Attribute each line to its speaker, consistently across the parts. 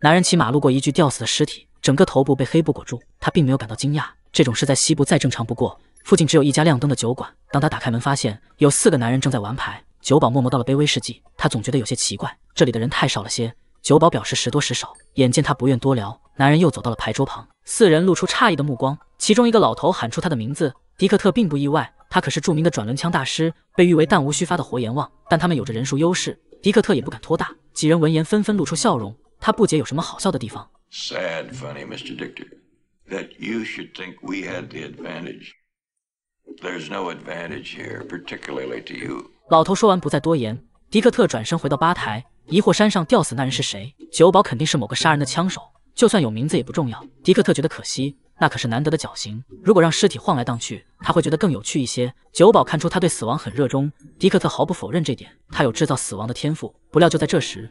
Speaker 1: 男人骑马路过一具吊死的尸体，整个头部被黑布裹住。他并没有感到惊讶，这种事在西部再正常不过。附近只有一家亮灯的酒馆。当他打开门，发现有四个男人正在玩牌。酒保默默倒了杯威士忌，他总觉得有些奇怪，这里的人太少了些。酒保表示时多时少。眼见他不愿多聊，男人又走到了牌桌旁。四人露出诧异的目光。其中一个老头喊出他的名字，迪克特并不意外，他可是著名的转轮枪大师，被誉为弹无虚发的活阎王。但他们有着人数优势，迪克特也不敢托大。几人闻言纷纷露出笑容。他不解有什么好笑的地方。Sad, funny, m r d i c t e r that you should think we had the advantage. There's no advantage here, particularly to you. 老头说完不再多言。迪克特转身回到吧台，疑惑山上吊死那人是谁。酒保肯定是某个杀人的枪手，就算有名字也不重要。迪克特觉得可惜，那可是难得的绞刑。如果让尸体晃来荡去，他会觉得更有趣一些。酒保看出他对死亡很热衷，迪克特毫不否认这点，他有制造死亡的天赋。不料就在这时。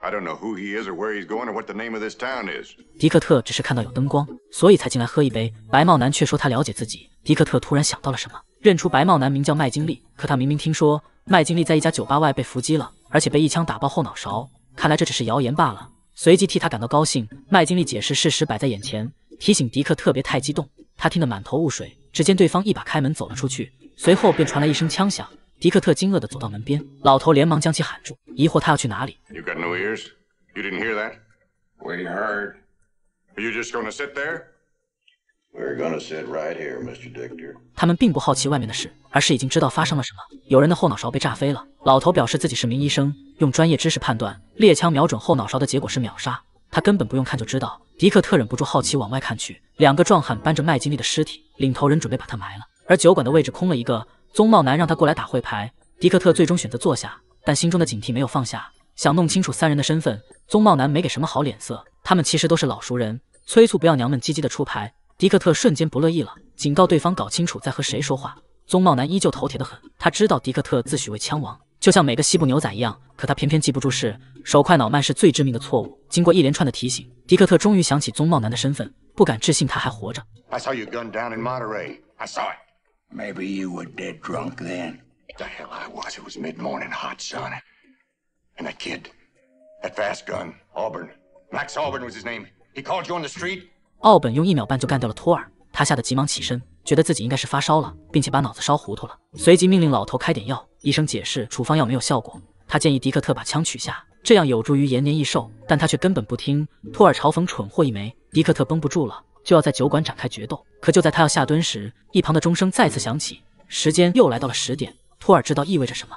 Speaker 1: I is going this is. don't know who or or of town name what the where he he's 迪克特只是看到有灯光，所以才进来喝一杯。白帽男却说他了解自己。迪克特突然想到了什么，认出白帽男名叫麦金利。可他明明听说麦金利在一家酒吧外被伏击了，而且被一枪打爆后脑勺。看来这只是谣言罢了。随即替他感到高兴。麦金利解释事实摆在眼前，提醒迪克特别太激动。他听得满头雾水。只见对方一把开门走了出去，随后便传来一声枪响。迪克特惊愕地走到门边，老头连忙将其喊住，疑惑他要去哪里。you got n o ears you didn't hear that? were a you just gonna sit there? we're gonna sit right here, Mr. Dick. 他们并不好奇外面的事，而是已经知道发生了什么。有人的后脑勺被炸飞了，老头表示自己是名医生，用专业知识判断，猎枪瞄准后脑勺的结果是秒杀，他根本不用看就知道。迪克特忍不住好奇往外看去，两个壮汉搬着麦金利的尸体，领头人准备把他埋了，而酒馆的位置空了一个。棕帽男让他过来打会牌，迪克特最终选择坐下，但心中的警惕没有放下，想弄清楚三人的身份。棕帽男没给什么好脸色，他们其实都是老熟人，催促不要娘们唧唧的出牌。迪克特瞬间不乐意了，警告对方搞清楚在和谁说话。棕帽男依旧头铁的很，他知道迪克特自诩为枪王，就像每个西部牛仔一样，可他偏偏记不住事，手快脑慢是最致命的错误。经过一连串的提醒，迪克特终于想起棕帽男的身份，不敢置信他还活着。Maybe you were dead drunk then. The hell I was! It was mid-morning, hot, s u n and t h kid, that fast gun, Auburn. Max Auburn was his name. He called you on the street. 奥本用一秒半就干掉了托尔，他吓得急忙起身，觉得自己应该是发烧了，并且把脑子烧糊涂了，随即命令老头开点药。医生解释处方药没有效果，他建议迪克特把枪取下，这样有助于延年益寿，但他却根本不听。托尔嘲讽蠢货一枚，迪克特绷不住了，就要在酒馆展开决斗。可就在他要下蹲时，一旁的钟声再次响起，时间又来到了十点。托尔知道意味着什么。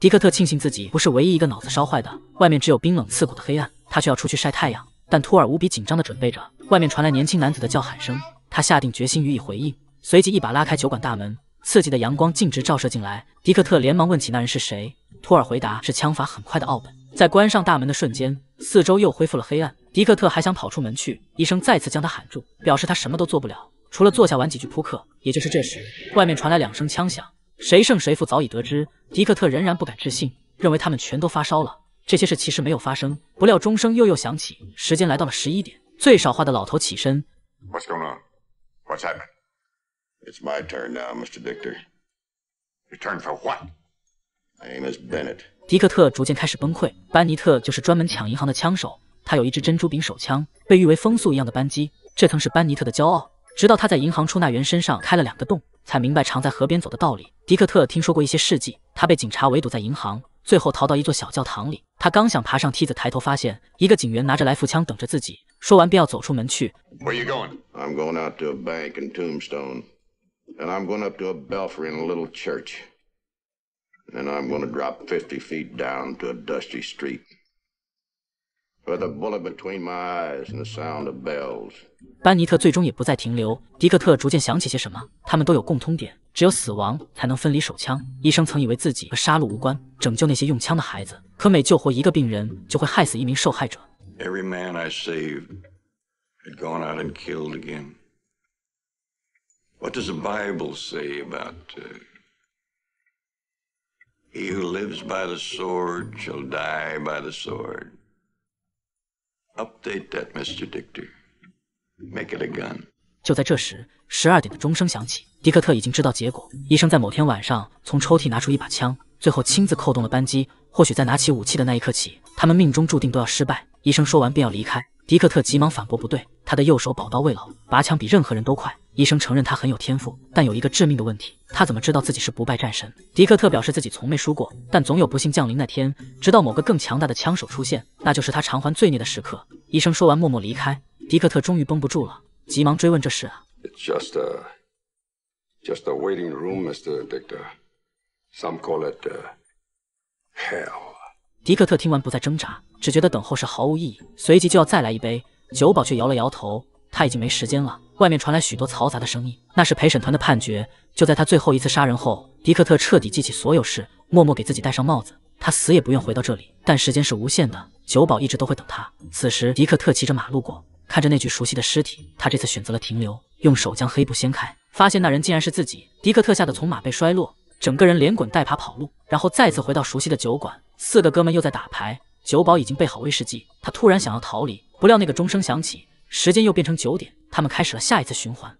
Speaker 1: 迪克特庆幸自己不是唯一一个脑子烧坏的，外面只有冰冷刺骨的黑暗，他却要出去晒太阳。但托尔无比紧张地准备着，外面传来年轻男子的叫喊声，他下定决心予以回应。随即一把拉开酒馆大门，刺激的阳光径直照射进来。迪克特连忙问起那人是谁，托尔回答是枪法很快的奥本。在关上大门的瞬间，四周又恢复了黑暗。迪克特还想跑出门去，医生再次将他喊住，表示他什么都做不了，除了坐下玩几句扑克。也就是这时，外面传来两声枪响，谁胜谁负早已得知。迪克特仍然不敢置信，认为他们全都发烧了。这些事其实没有发生。不料钟声又又响起，时间来到了十一点。最少话的老头起身。It's my turn now, Mr. Victor. Your turn for what? My name is Bennett. 迪克特逐渐开始崩溃。班尼特就是专门抢银行的枪手。他有一支珍珠柄手枪，被誉为风速一样的扳机，这曾是班尼特的骄傲。直到他在银行出纳员身上开了两个洞，才明白常在河边走的道理。迪克特听说过一些事迹。他被警察围堵在银行，最后逃到一座小教堂里。他刚想爬上梯子，抬头发现一个警员拿着来福枪等着自己。说完便要走出门去。Where you going? I'm going out to a bank and tombstone. and i'm going up to a belfry in a little church and i'm going to drop fifty feet down to a dusty street with a bullet between my eyes and the sound of bells 班尼特最终也不再停留迪克特逐渐想起些什么他们都有共通点只有死亡才能分离手枪医生曾以为自己和杀戮无关拯救那些用枪的孩子可每救活一个病人就会害死一名受害者 every man i saved had gone out and killed again What does the Bible say about uh, he who lives by the sword shall die by the sword? Update that, Mr. Dictor. Make it a gun. 就在这时，十二点的钟声响起。迪克特已经知道结果。医生在某天晚上从抽屉拿出一把枪，最后亲自扣动了扳机。或许在拿起武器的那一刻起，他们命中注定都要失败。医生说完便要离开，迪克特急忙反驳：“不对，他的右手宝刀未老，拔枪比任何人都快。”医生承认他很有天赋，但有一个致命的问题：他怎么知道自己是不败战神？迪克特表示自己从没输过，但总有不幸降临那天。直到某个更强大的枪手出现，那就是他偿还罪孽的时刻。医生说完，默默离开。迪克特终于绷不住了，急忙追问这事啊。迪克特听完，不再挣扎，只觉得等候是毫无意义，随即就要再来一杯。酒保却摇了摇头，他已经没时间了。外面传来许多嘈杂的声音，那是陪审团的判决。就在他最后一次杀人后，迪克特彻底记起所有事，默默给自己戴上帽子。他死也不愿回到这里。但时间是无限的，酒保一直都会等他。此时，迪克特骑着马路过，看着那具熟悉的尸体，他这次选择了停留，用手将黑布掀开，发现那人竟然是自己。迪克特吓得从马背摔落。整个人连滚带爬跑路，然后再次回到熟悉的酒馆。四个哥们又在打牌，酒保已经备好威士忌。他突然想要逃离，不料那个钟声响起，时间又变成九点，他们开始了下一次循环。